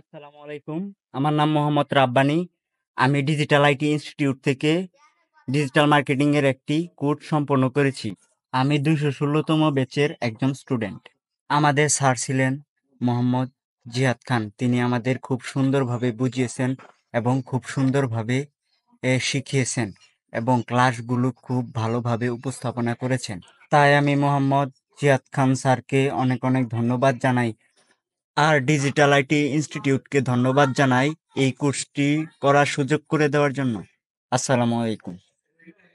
আসসালামু আলাইকুম আমার নাম মোহাম্মদ রাব্বানি আমি ডিজিটাল আইটি ইনস্টিটিউট থেকে ডিজিটাল মার্কেটিং এর একটি কোর্স সম্পন্ন করেছি আমি দুইশো ষোলোতম ব্যাচের একজন স্টুডেন্ট আমাদের স্যার ছিলেন মোহাম্মদ জিহাদ খান তিনি আমাদের খুব সুন্দরভাবে বুঝিয়েছেন এবং খুব সুন্দরভাবে শিখিয়েছেন এবং ক্লাসগুলো খুব ভালোভাবে উপস্থাপনা করেছেন তাই আমি মোহাম্মদ জিয়াদ খান স্যারকে অনেক অনেক ধন্যবাদ জানাই আর ডিজিটাল আইটি ইনস্টিটিউটকে ধন্যবাদ জানাই এই কোর্সটি করার সুযোগ করে দেওয়ার জন্য আসসালামু আলাইকুম